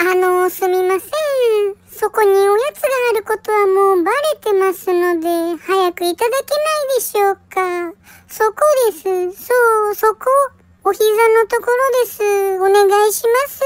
あのー、すみません。そこにおやつがあることはもうバレてますので、早くいただけないでしょうか。そこです。そう、そこ。お膝のところです。お願いします。